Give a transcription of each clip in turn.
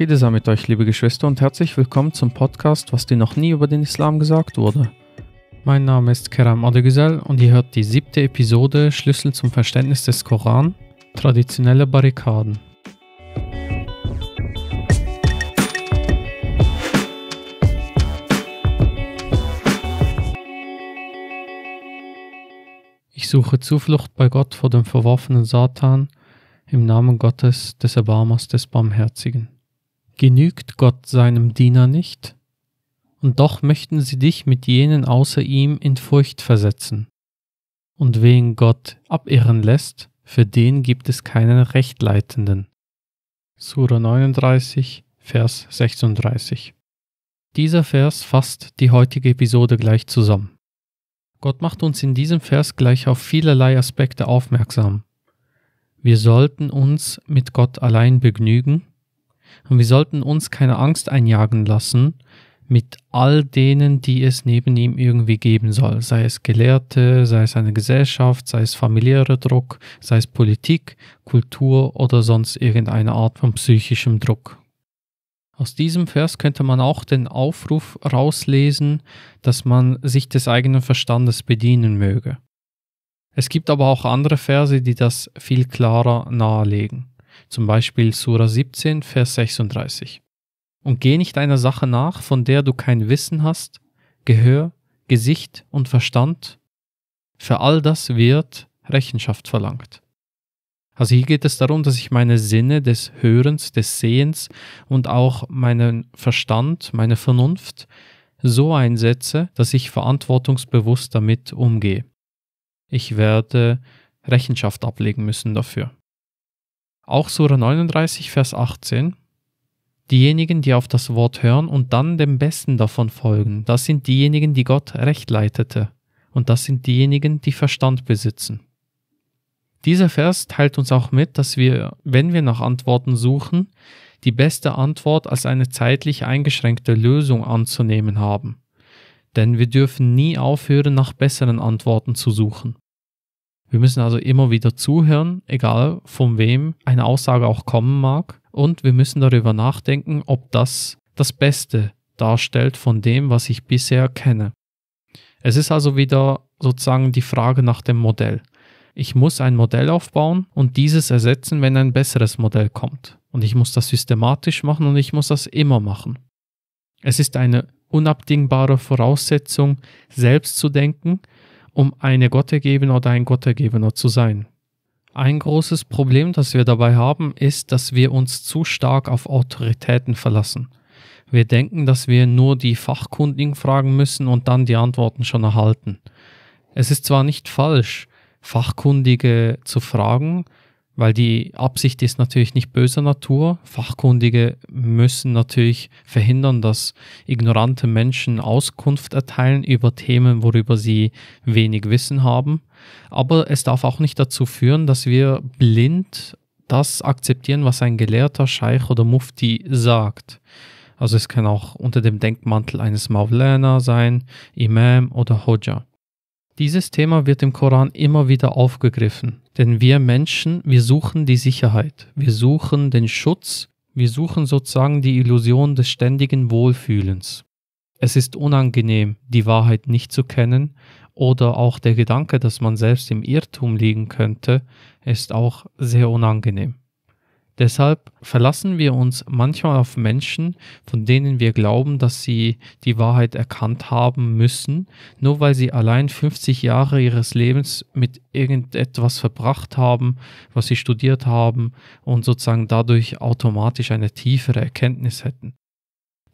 Friede sei mit euch, liebe Geschwister, und herzlich willkommen zum Podcast, was dir noch nie über den Islam gesagt wurde. Mein Name ist Keram Adegüzel und ihr hört die siebte Episode Schlüssel zum Verständnis des Koran, traditionelle Barrikaden. Ich suche Zuflucht bei Gott vor dem verworfenen Satan im Namen Gottes, des Erbarmers, des Barmherzigen. Genügt Gott seinem Diener nicht? Und doch möchten sie dich mit jenen außer ihm in Furcht versetzen. Und wen Gott abirren lässt, für den gibt es keinen Rechtleitenden. Sura 39, Vers 36. Dieser Vers fasst die heutige Episode gleich zusammen. Gott macht uns in diesem Vers gleich auf vielerlei Aspekte aufmerksam. Wir sollten uns mit Gott allein begnügen und wir sollten uns keine Angst einjagen lassen mit all denen, die es neben ihm irgendwie geben soll, sei es Gelehrte, sei es eine Gesellschaft, sei es familiärer Druck, sei es Politik, Kultur oder sonst irgendeine Art von psychischem Druck. Aus diesem Vers könnte man auch den Aufruf rauslesen, dass man sich des eigenen Verstandes bedienen möge. Es gibt aber auch andere Verse, die das viel klarer nahelegen zum Beispiel Sura 17, Vers 36. Und geh nicht einer Sache nach, von der du kein Wissen hast, Gehör, Gesicht und Verstand. Für all das wird Rechenschaft verlangt. Also hier geht es darum, dass ich meine Sinne des Hörens, des Sehens und auch meinen Verstand, meine Vernunft so einsetze, dass ich verantwortungsbewusst damit umgehe. Ich werde Rechenschaft ablegen müssen dafür. Auch Sura 39, Vers 18. Diejenigen, die auf das Wort hören und dann dem Besten davon folgen, das sind diejenigen, die Gott recht leitete. Und das sind diejenigen, die Verstand besitzen. Dieser Vers teilt uns auch mit, dass wir, wenn wir nach Antworten suchen, die beste Antwort als eine zeitlich eingeschränkte Lösung anzunehmen haben. Denn wir dürfen nie aufhören, nach besseren Antworten zu suchen. Wir müssen also immer wieder zuhören, egal von wem eine Aussage auch kommen mag. Und wir müssen darüber nachdenken, ob das das Beste darstellt von dem, was ich bisher kenne. Es ist also wieder sozusagen die Frage nach dem Modell. Ich muss ein Modell aufbauen und dieses ersetzen, wenn ein besseres Modell kommt. Und ich muss das systematisch machen und ich muss das immer machen. Es ist eine unabdingbare Voraussetzung, selbst zu denken um eine Gottergebener oder ein Gottergebener zu sein. Ein großes Problem, das wir dabei haben, ist, dass wir uns zu stark auf Autoritäten verlassen. Wir denken, dass wir nur die Fachkundigen fragen müssen und dann die Antworten schon erhalten. Es ist zwar nicht falsch, Fachkundige zu fragen, weil die Absicht ist natürlich nicht böser Natur. Fachkundige müssen natürlich verhindern, dass ignorante Menschen Auskunft erteilen über Themen, worüber sie wenig Wissen haben. Aber es darf auch nicht dazu führen, dass wir blind das akzeptieren, was ein gelehrter Scheich oder Mufti sagt. Also es kann auch unter dem Denkmantel eines Mawlana sein, Imam oder Hoja. Dieses Thema wird im Koran immer wieder aufgegriffen, denn wir Menschen, wir suchen die Sicherheit, wir suchen den Schutz, wir suchen sozusagen die Illusion des ständigen Wohlfühlens. Es ist unangenehm, die Wahrheit nicht zu kennen, oder auch der Gedanke, dass man selbst im Irrtum liegen könnte, ist auch sehr unangenehm. Deshalb verlassen wir uns manchmal auf Menschen, von denen wir glauben, dass sie die Wahrheit erkannt haben müssen, nur weil sie allein 50 Jahre ihres Lebens mit irgendetwas verbracht haben, was sie studiert haben und sozusagen dadurch automatisch eine tiefere Erkenntnis hätten.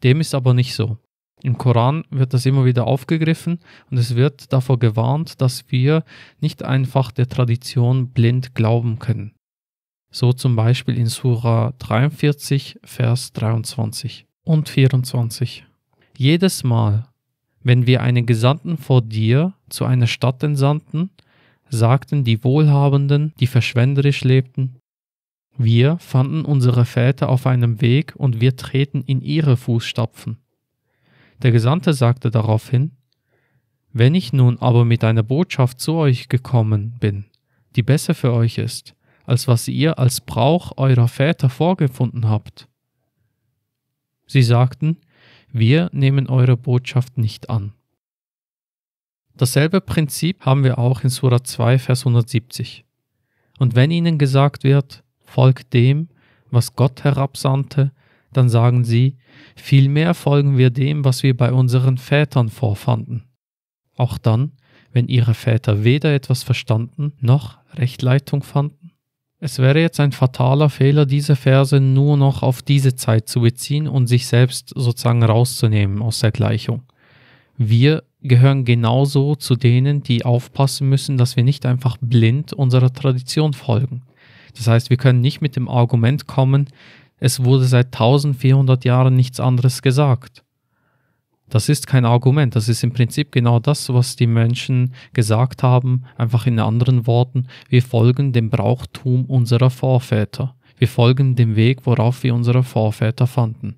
Dem ist aber nicht so. Im Koran wird das immer wieder aufgegriffen und es wird davor gewarnt, dass wir nicht einfach der Tradition blind glauben können. So zum Beispiel in Sura 43, Vers 23 und 24. Jedes Mal, wenn wir einen Gesandten vor dir zu einer Stadt entsandten, sagten die Wohlhabenden, die verschwenderisch lebten, wir fanden unsere Väter auf einem Weg und wir treten in ihre Fußstapfen. Der Gesandte sagte daraufhin, Wenn ich nun aber mit einer Botschaft zu euch gekommen bin, die besser für euch ist, als was ihr als Brauch eurer Väter vorgefunden habt. Sie sagten, wir nehmen eure Botschaft nicht an. Dasselbe Prinzip haben wir auch in Surah 2, Vers 170. Und wenn ihnen gesagt wird, folgt dem, was Gott herabsandte, dann sagen sie, vielmehr folgen wir dem, was wir bei unseren Vätern vorfanden. Auch dann, wenn ihre Väter weder etwas verstanden noch Rechtleitung fanden? Es wäre jetzt ein fataler Fehler, diese Verse nur noch auf diese Zeit zu beziehen und sich selbst sozusagen rauszunehmen aus der Gleichung. Wir gehören genauso zu denen, die aufpassen müssen, dass wir nicht einfach blind unserer Tradition folgen. Das heißt, wir können nicht mit dem Argument kommen, es wurde seit 1400 Jahren nichts anderes gesagt. Das ist kein Argument, das ist im Prinzip genau das, was die Menschen gesagt haben, einfach in anderen Worten, wir folgen dem Brauchtum unserer Vorväter, wir folgen dem Weg, worauf wir unsere Vorväter fanden.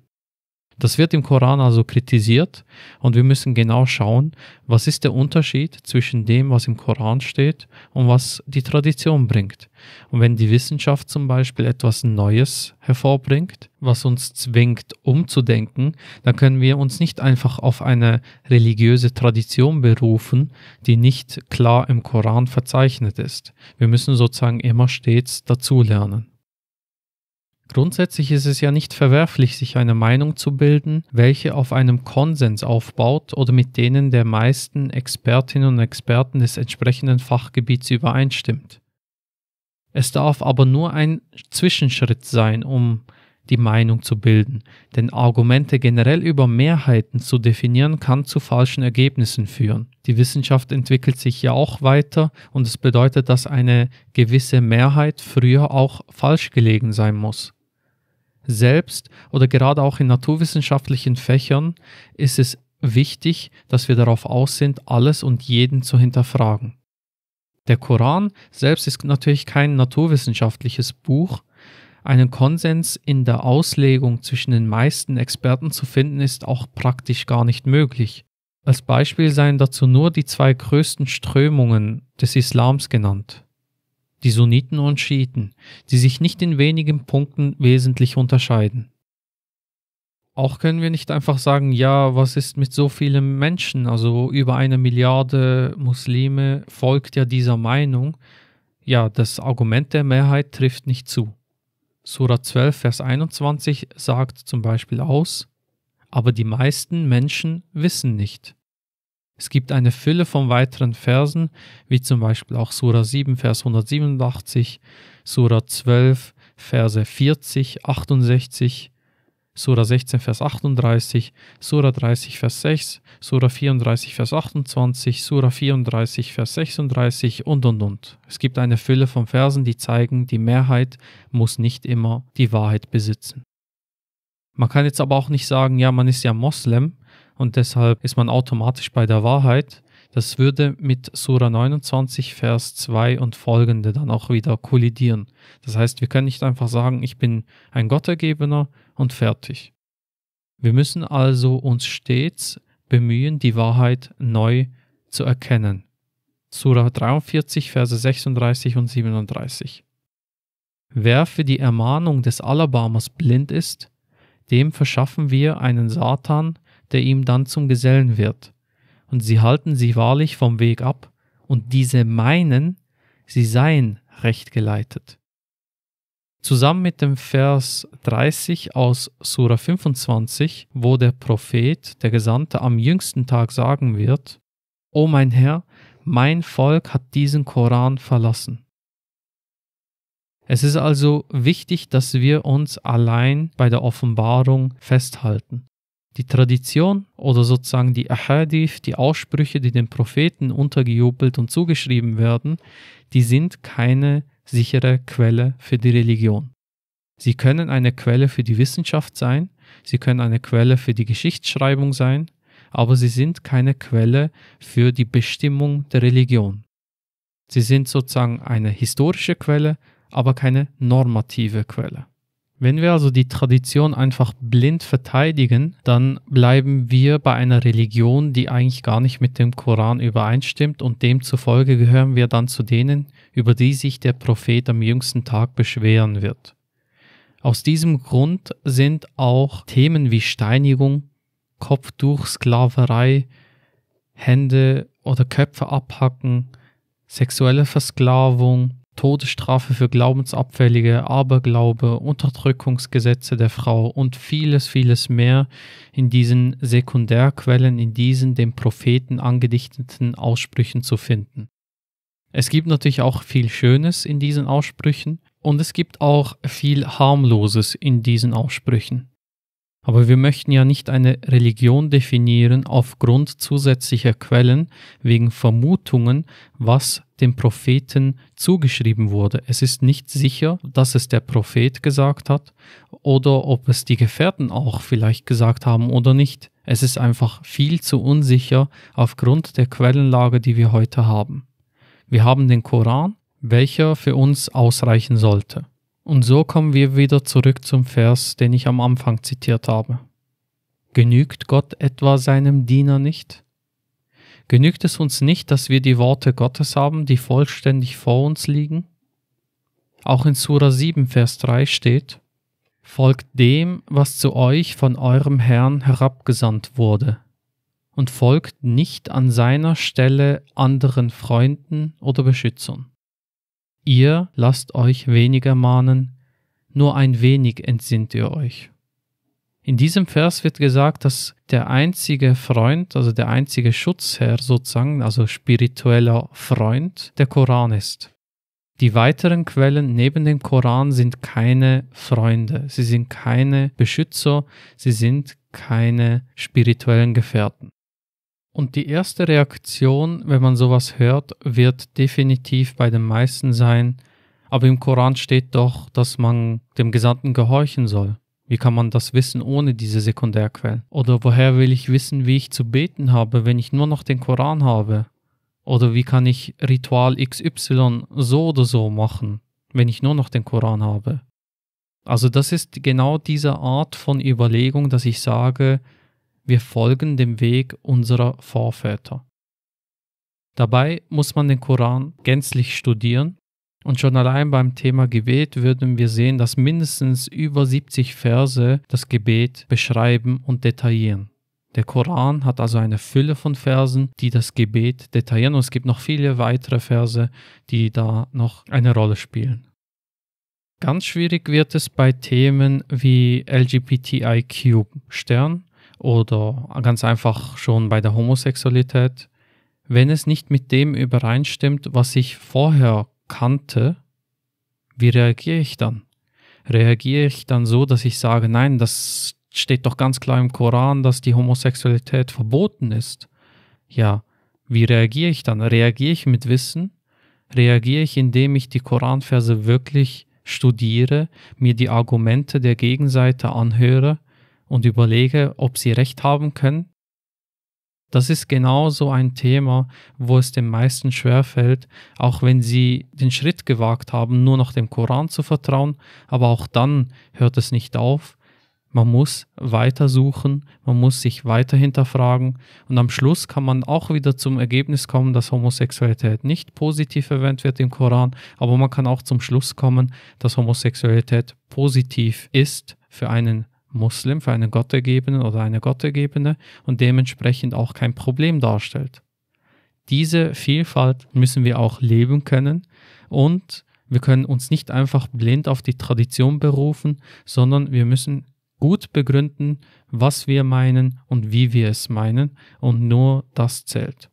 Das wird im Koran also kritisiert und wir müssen genau schauen, was ist der Unterschied zwischen dem, was im Koran steht und was die Tradition bringt. Und wenn die Wissenschaft zum Beispiel etwas Neues hervorbringt, was uns zwingt, umzudenken, dann können wir uns nicht einfach auf eine religiöse Tradition berufen, die nicht klar im Koran verzeichnet ist. Wir müssen sozusagen immer stets dazulernen. Grundsätzlich ist es ja nicht verwerflich, sich eine Meinung zu bilden, welche auf einem Konsens aufbaut oder mit denen der meisten Expertinnen und Experten des entsprechenden Fachgebiets übereinstimmt. Es darf aber nur ein Zwischenschritt sein, um die Meinung zu bilden, denn Argumente generell über Mehrheiten zu definieren kann zu falschen Ergebnissen führen. Die Wissenschaft entwickelt sich ja auch weiter und es bedeutet, dass eine gewisse Mehrheit früher auch falsch gelegen sein muss selbst oder gerade auch in naturwissenschaftlichen Fächern ist es wichtig, dass wir darauf aus sind, alles und jeden zu hinterfragen. Der Koran selbst ist natürlich kein naturwissenschaftliches Buch. Einen Konsens in der Auslegung zwischen den meisten Experten zu finden, ist auch praktisch gar nicht möglich. Als Beispiel seien dazu nur die zwei größten Strömungen des Islams genannt die Sunniten und Schiiten, die sich nicht in wenigen Punkten wesentlich unterscheiden. Auch können wir nicht einfach sagen, ja, was ist mit so vielen Menschen, also über eine Milliarde Muslime folgt ja dieser Meinung. Ja, das Argument der Mehrheit trifft nicht zu. Surah 12, Vers 21 sagt zum Beispiel aus, aber die meisten Menschen wissen nicht. Es gibt eine Fülle von weiteren Versen, wie zum Beispiel auch Sura 7, Vers 187, Sura 12, Verse 40, 68, Sura 16, Vers 38, Sura 30, Vers 6, Sura 34, Vers 28, Sura 34, Vers 36 und und und. Es gibt eine Fülle von Versen, die zeigen, die Mehrheit muss nicht immer die Wahrheit besitzen. Man kann jetzt aber auch nicht sagen, ja, man ist ja Moslem, und deshalb ist man automatisch bei der Wahrheit. Das würde mit Sura 29, Vers 2 und folgende dann auch wieder kollidieren. Das heißt, wir können nicht einfach sagen, ich bin ein Gottergebener und fertig. Wir müssen also uns stets bemühen, die Wahrheit neu zu erkennen. Sura 43, Verse 36 und 37. Wer für die Ermahnung des Alabamas blind ist, dem verschaffen wir einen Satan, der ihm dann zum Gesellen wird. Und sie halten sich wahrlich vom Weg ab, und diese meinen, sie seien recht geleitet. Zusammen mit dem Vers 30 aus Sura 25, wo der Prophet, der Gesandte, am jüngsten Tag sagen wird, O mein Herr, mein Volk hat diesen Koran verlassen. Es ist also wichtig, dass wir uns allein bei der Offenbarung festhalten. Die Tradition oder sozusagen die Ahadith, die Aussprüche, die den Propheten untergejubelt und zugeschrieben werden, die sind keine sichere Quelle für die Religion. Sie können eine Quelle für die Wissenschaft sein, sie können eine Quelle für die Geschichtsschreibung sein, aber sie sind keine Quelle für die Bestimmung der Religion. Sie sind sozusagen eine historische Quelle, aber keine normative Quelle. Wenn wir also die Tradition einfach blind verteidigen, dann bleiben wir bei einer Religion, die eigentlich gar nicht mit dem Koran übereinstimmt und demzufolge gehören wir dann zu denen, über die sich der Prophet am jüngsten Tag beschweren wird. Aus diesem Grund sind auch Themen wie Steinigung, Kopftuch, Sklaverei, Hände oder Köpfe abhacken, sexuelle Versklavung, Todesstrafe für Glaubensabfällige, Aberglaube, Unterdrückungsgesetze der Frau und vieles, vieles mehr in diesen Sekundärquellen, in diesen dem Propheten angedichteten Aussprüchen zu finden. Es gibt natürlich auch viel Schönes in diesen Aussprüchen und es gibt auch viel Harmloses in diesen Aussprüchen. Aber wir möchten ja nicht eine Religion definieren aufgrund zusätzlicher Quellen, wegen Vermutungen, was dem Propheten zugeschrieben wurde. Es ist nicht sicher, dass es der Prophet gesagt hat oder ob es die Gefährten auch vielleicht gesagt haben oder nicht. Es ist einfach viel zu unsicher aufgrund der Quellenlage, die wir heute haben. Wir haben den Koran, welcher für uns ausreichen sollte. Und so kommen wir wieder zurück zum Vers, den ich am Anfang zitiert habe. Genügt Gott etwa seinem Diener nicht? Genügt es uns nicht, dass wir die Worte Gottes haben, die vollständig vor uns liegen? Auch in Sura 7, Vers 3 steht, Folgt dem, was zu euch von eurem Herrn herabgesandt wurde, und folgt nicht an seiner Stelle anderen Freunden oder Beschützern. Ihr lasst euch weniger mahnen, nur ein wenig entsinnt ihr euch. In diesem Vers wird gesagt, dass der einzige Freund, also der einzige Schutzherr sozusagen, also spiritueller Freund, der Koran ist. Die weiteren Quellen neben dem Koran sind keine Freunde, sie sind keine Beschützer, sie sind keine spirituellen Gefährten. Und die erste Reaktion, wenn man sowas hört, wird definitiv bei den meisten sein, aber im Koran steht doch, dass man dem Gesandten gehorchen soll. Wie kann man das wissen ohne diese Sekundärquellen? Oder woher will ich wissen, wie ich zu beten habe, wenn ich nur noch den Koran habe? Oder wie kann ich Ritual XY so oder so machen, wenn ich nur noch den Koran habe? Also das ist genau diese Art von Überlegung, dass ich sage, wir folgen dem Weg unserer Vorväter. Dabei muss man den Koran gänzlich studieren und schon allein beim Thema Gebet würden wir sehen, dass mindestens über 70 Verse das Gebet beschreiben und detaillieren. Der Koran hat also eine Fülle von Versen, die das Gebet detaillieren und es gibt noch viele weitere Verse, die da noch eine Rolle spielen. Ganz schwierig wird es bei Themen wie LGBTIQ Stern oder ganz einfach schon bei der Homosexualität, wenn es nicht mit dem übereinstimmt, was ich vorher kannte, wie reagiere ich dann? Reagiere ich dann so, dass ich sage, nein, das steht doch ganz klar im Koran, dass die Homosexualität verboten ist? Ja, wie reagiere ich dann? Reagiere ich mit Wissen? Reagiere ich, indem ich die Koranverse wirklich studiere, mir die Argumente der Gegenseite anhöre und überlege, ob sie recht haben können? Das ist genau so ein Thema, wo es den meisten schwerfällt, auch wenn sie den Schritt gewagt haben, nur noch dem Koran zu vertrauen, aber auch dann hört es nicht auf. Man muss weiter suchen, man muss sich weiter hinterfragen und am Schluss kann man auch wieder zum Ergebnis kommen, dass Homosexualität nicht positiv erwähnt wird im Koran, aber man kann auch zum Schluss kommen, dass Homosexualität positiv ist für einen Muslim für einen Gottergebenen oder eine Gottergebene und dementsprechend auch kein Problem darstellt. Diese Vielfalt müssen wir auch leben können und wir können uns nicht einfach blind auf die Tradition berufen, sondern wir müssen gut begründen, was wir meinen und wie wir es meinen und nur das zählt.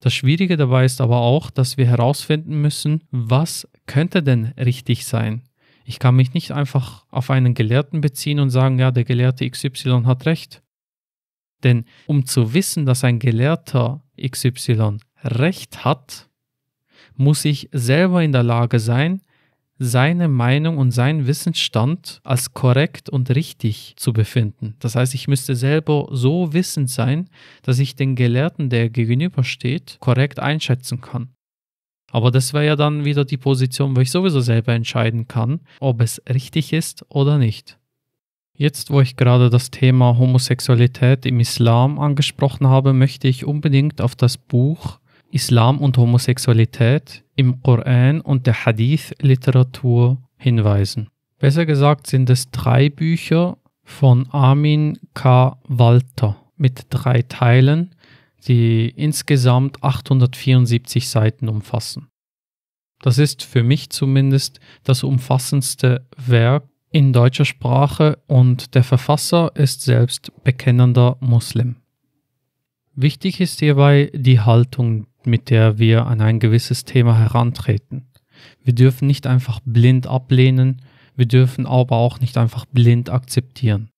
Das Schwierige dabei ist aber auch, dass wir herausfinden müssen, was könnte denn richtig sein? Ich kann mich nicht einfach auf einen Gelehrten beziehen und sagen, ja, der Gelehrte XY hat recht. Denn um zu wissen, dass ein Gelehrter XY recht hat, muss ich selber in der Lage sein, seine Meinung und seinen Wissensstand als korrekt und richtig zu befinden. Das heißt, ich müsste selber so wissend sein, dass ich den Gelehrten, der gegenübersteht, korrekt einschätzen kann. Aber das wäre ja dann wieder die Position, wo ich sowieso selber entscheiden kann, ob es richtig ist oder nicht. Jetzt, wo ich gerade das Thema Homosexualität im Islam angesprochen habe, möchte ich unbedingt auf das Buch Islam und Homosexualität im Koran und der Hadith-Literatur hinweisen. Besser gesagt sind es drei Bücher von Armin K. Walter mit drei Teilen, die insgesamt 874 Seiten umfassen. Das ist für mich zumindest das umfassendste Werk in deutscher Sprache und der Verfasser ist selbst bekennender Muslim. Wichtig ist hierbei die Haltung, mit der wir an ein gewisses Thema herantreten. Wir dürfen nicht einfach blind ablehnen, wir dürfen aber auch nicht einfach blind akzeptieren.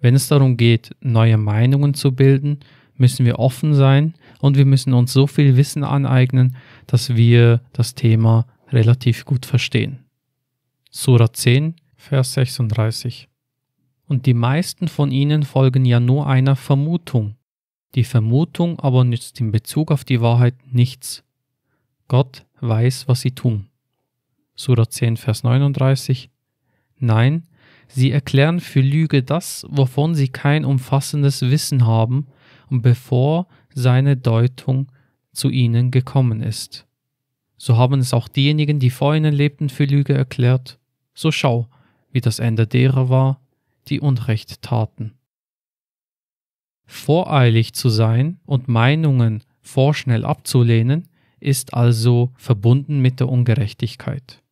Wenn es darum geht, neue Meinungen zu bilden, müssen wir offen sein und wir müssen uns so viel Wissen aneignen, dass wir das Thema relativ gut verstehen. Sura 10, Vers 36. Und die meisten von ihnen folgen ja nur einer Vermutung. Die Vermutung aber nützt in Bezug auf die Wahrheit nichts. Gott weiß, was sie tun. Sura 10, Vers 39. Nein, sie erklären für Lüge das, wovon sie kein umfassendes Wissen haben und bevor seine Deutung zu ihnen gekommen ist. So haben es auch diejenigen, die vor ihnen lebten, für Lüge erklärt. So schau, wie das Ende derer war, die Unrecht taten. Voreilig zu sein und Meinungen vorschnell abzulehnen, ist also verbunden mit der Ungerechtigkeit.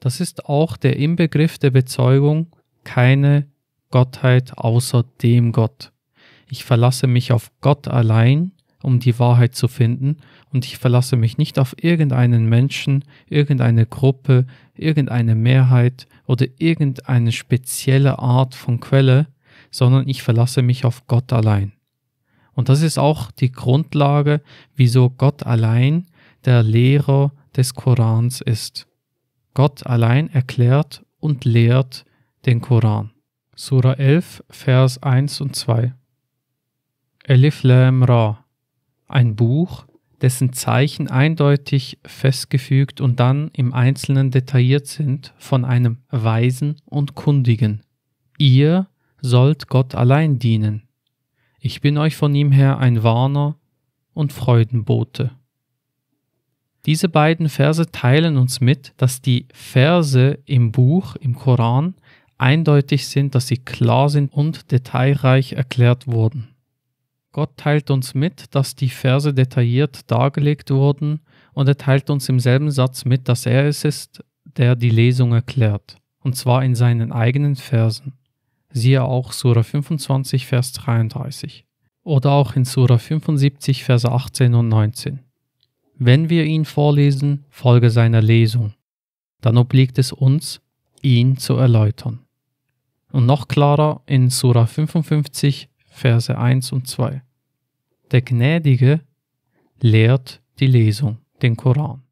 Das ist auch der Inbegriff der Bezeugung keine Gottheit außer dem Gott. Ich verlasse mich auf Gott allein, um die Wahrheit zu finden, und ich verlasse mich nicht auf irgendeinen Menschen, irgendeine Gruppe, irgendeine Mehrheit oder irgendeine spezielle Art von Quelle, sondern ich verlasse mich auf Gott allein. Und das ist auch die Grundlage, wieso Gott allein der Lehrer des Korans ist. Gott allein erklärt und lehrt den Koran. Surah 11, Vers 1 und 2. Elif Lam Ra, ein Buch, dessen Zeichen eindeutig festgefügt und dann im Einzelnen detailliert sind von einem Weisen und Kundigen. Ihr sollt Gott allein dienen. Ich bin euch von ihm her ein Warner und Freudenbote. Diese beiden Verse teilen uns mit, dass die Verse im Buch, im Koran, eindeutig sind, dass sie klar sind und detailreich erklärt wurden. Gott teilt uns mit, dass die Verse detailliert dargelegt wurden und er teilt uns im selben Satz mit, dass er es ist, der die Lesung erklärt, und zwar in seinen eigenen Versen. Siehe auch Sura 25, Vers 33 oder auch in Sura 75, Vers 18 und 19. Wenn wir ihn vorlesen, folge seiner Lesung, dann obliegt es uns, ihn zu erläutern. Und noch klarer in Sura 55, Verse 1 und 2. Der Gnädige lehrt die Lesung, den Koran.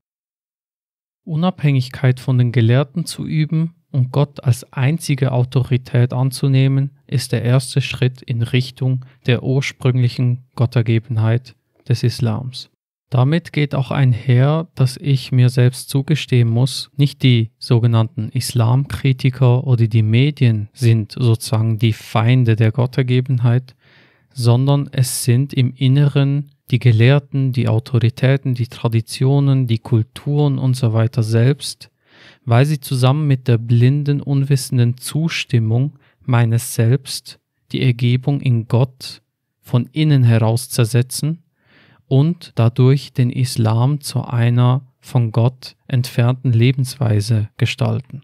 Unabhängigkeit von den Gelehrten zu üben und Gott als einzige Autorität anzunehmen, ist der erste Schritt in Richtung der ursprünglichen Gottergebenheit des Islams. Damit geht auch einher, dass ich mir selbst zugestehen muss, nicht die sogenannten Islamkritiker oder die Medien sind sozusagen die Feinde der Gottergebenheit, sondern es sind im Inneren die Gelehrten, die Autoritäten, die Traditionen, die Kulturen und so weiter selbst, weil sie zusammen mit der blinden, unwissenden Zustimmung meines Selbst die Ergebung in Gott von innen heraus zersetzen und dadurch den Islam zu einer von Gott entfernten Lebensweise gestalten.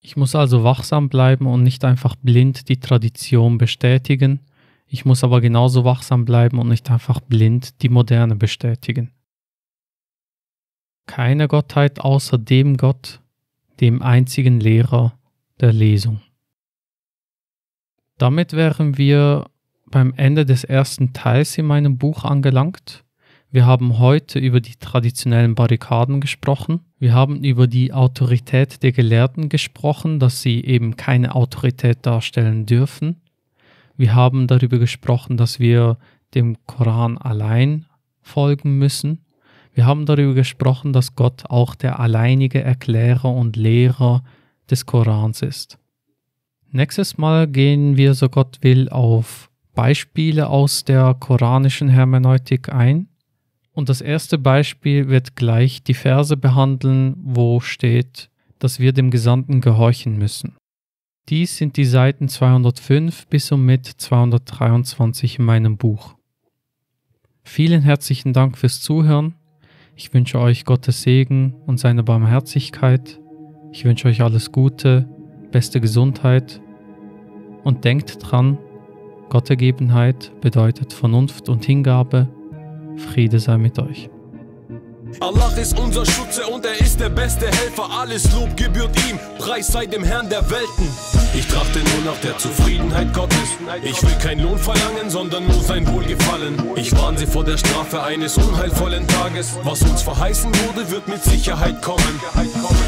Ich muss also wachsam bleiben und nicht einfach blind die Tradition bestätigen, ich muss aber genauso wachsam bleiben und nicht einfach blind die Moderne bestätigen. Keine Gottheit außer dem Gott, dem einzigen Lehrer der Lesung. Damit wären wir beim Ende des ersten Teils in meinem Buch angelangt. Wir haben heute über die traditionellen Barrikaden gesprochen. Wir haben über die Autorität der Gelehrten gesprochen, dass sie eben keine Autorität darstellen dürfen. Wir haben darüber gesprochen, dass wir dem Koran allein folgen müssen. Wir haben darüber gesprochen, dass Gott auch der alleinige Erklärer und Lehrer des Korans ist. Nächstes Mal gehen wir, so Gott will, auf Beispiele aus der koranischen Hermeneutik ein. Und das erste Beispiel wird gleich die Verse behandeln, wo steht, dass wir dem Gesandten gehorchen müssen. Dies sind die Seiten 205 bis und mit 223 in meinem Buch. Vielen herzlichen Dank fürs Zuhören. Ich wünsche euch Gottes Segen und seine Barmherzigkeit. Ich wünsche euch alles Gute, beste Gesundheit und denkt dran, Gottergebenheit bedeutet Vernunft und Hingabe. Friede sei mit euch. Allah ist unser Schutze und er ist der beste Helfer. Alles Lob gebührt ihm, Preis sei dem Herrn der Welten. Ich trachte nur nach der Zufriedenheit Gottes. Ich will keinen Lohn verlangen, sondern nur sein Wohlgefallen. Ich warne sie vor der Strafe eines unheilvollen Tages. Was uns verheißen wurde, wird mit Sicherheit kommen.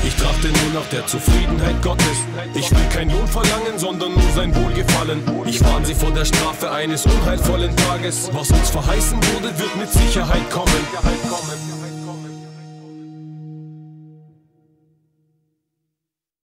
Ich trachte nur nach der Zufriedenheit Gottes. Ich will keinen Lohn verlangen, sondern nur sein Wohlgefallen. Ich warne sie vor der Strafe eines unheilvollen Tages. Was uns verheißen wurde, wird mit Sicherheit kommen.